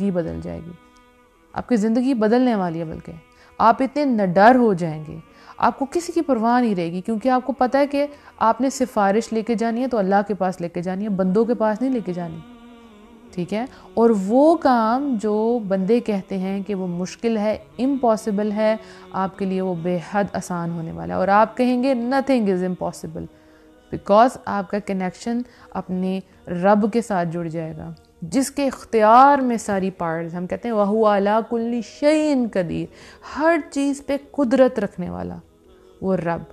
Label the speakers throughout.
Speaker 1: जिंदगी बदल जाएगी आपकी ज़िंदगी बदलने वाली है बल्कि आप इतने नडर हो जाएंगे आपको किसी की परवाह नहीं रहेगी क्योंकि आपको पता है कि आपने सिफारिश लेके जानी है तो अल्लाह के पास लेके जानी है बंदों के पास नहीं लेके जानी ठीक है और वो काम जो बंदे कहते हैं कि वो मुश्किल है इम्पॉसिबल है आपके लिए वो बेहद आसान होने वाला है और आप कहेंगे नथिंग इज़ इम्पॉसिबल बिकॉज आपका कनेक्शन अपने रब के साथ जुड़ जाएगा जिसके इख्तियार में सारी पार्ट्स हम कहते हैं वह अला कुल्ली शयन कदीर हर चीज़ पे कुदरत रखने वाला वो रब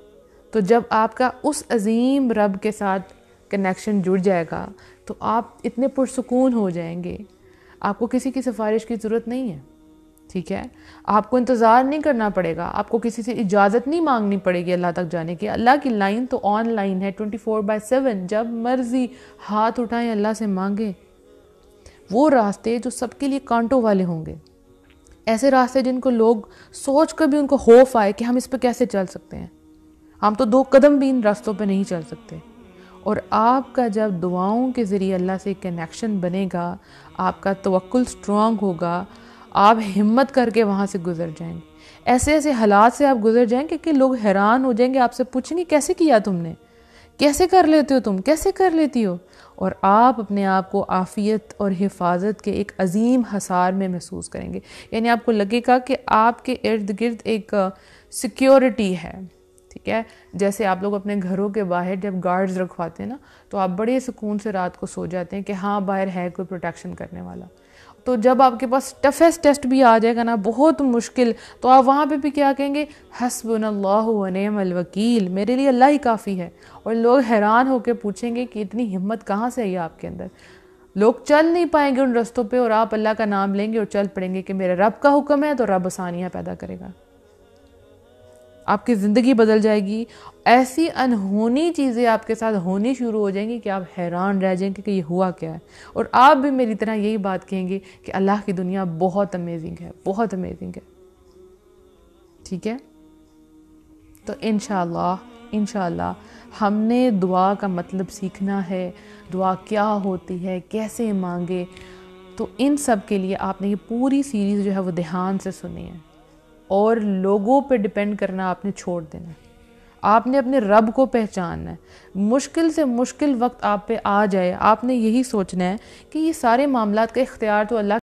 Speaker 1: तो जब आपका उस अजीम रब के साथ कनेक्शन जुड़ जाएगा तो आप इतने पुरसकून हो जाएंगे आपको किसी की सिफारिश की ज़रूरत नहीं है ठीक है आपको इंतज़ार नहीं करना पड़ेगा आपको किसी से इजाज़त नहीं मांगनी पड़ेगी अल्लाह तक जाने की अल्लाह की लाइन तो ऑनलाइन है ट्वेंटी फोर बाई सेवन जब मर्ज़ी हाथ उठाएं अल्लाह से मांगें वो रास्ते जो सबके लिए कांटों वाले होंगे ऐसे रास्ते जिनको लोग सोच कर भी उनको खौफ आए कि हम इस पर कैसे चल सकते हैं हम तो दो कदम भी इन रास्तों पर नहीं चल सकते और आपका जब दुआओं के ज़रिए अल्लाह से कनेक्शन बनेगा आपका तवक्ल स्ट्रांग होगा आप हिम्मत करके वहाँ से गुजर जाएंगे ऐसे ऐसे हालात से आप गुजर जाएंगे कि लोग हैरान हो जाएंगे आपसे पूछेंगे कैसे किया तुमने कैसे कर लेते हो तुम कैसे कर लेती हो और आप अपने आप को आफ़ियत और हिफाजत के एक अजीम हसार में महसूस करेंगे यानी आपको लगेगा कि आपके इर्द गिर्द एक सिक्योरिटी है ठीक है जैसे आप लोग अपने घरों के बाहर जब गार्ड्स रखवाते हैं ना तो आप बड़े सुकून से रात को सो जाते हैं कि हाँ बाहर है कोई प्रोटेक्शन करने वाला तो जब आपके पास टफेस्ट टेस्ट भी आ जाएगा ना बहुत मुश्किल तो आप वहाँ पे भी क्या कहेंगे हसबन वकील मेरे लिए अल्लाह ही काफ़ी है और लोग हैरान होकर पूछेंगे कि इतनी हिम्मत कहाँ से आई आपके अंदर लोग चल नहीं पाएंगे उन रस्तों पर और आप अल्लाह का नाम लेंगे और चल पड़ेंगे कि मेरा रब का हुक्म है तो रब आसानियाँ पैदा करेगा आपकी ज़िंदगी बदल जाएगी ऐसी अनहोनी चीज़ें आपके साथ होनी शुरू हो जाएंगी कि आप हैरान रह जाएंगे कि ये हुआ क्या है और आप भी मेरी तरह यही बात कहेंगे कि अल्लाह की दुनिया बहुत अमेजिंग है बहुत अमेजिंग है ठीक है तो इन इन हमने दुआ का मतलब सीखना है दुआ क्या होती है कैसे मांगे तो इन सब के लिए आपने ये पूरी सीरीज़ जो है वो ध्यान से सुनी है और लोगों पे डिपेंड करना आपने छोड़ देना है आपने अपने रब को पहचानना है मुश्किल से मुश्किल वक्त आप पे आ जाए आपने यही सोचना है कि ये सारे मामला का इख्तियार तो अल्लाह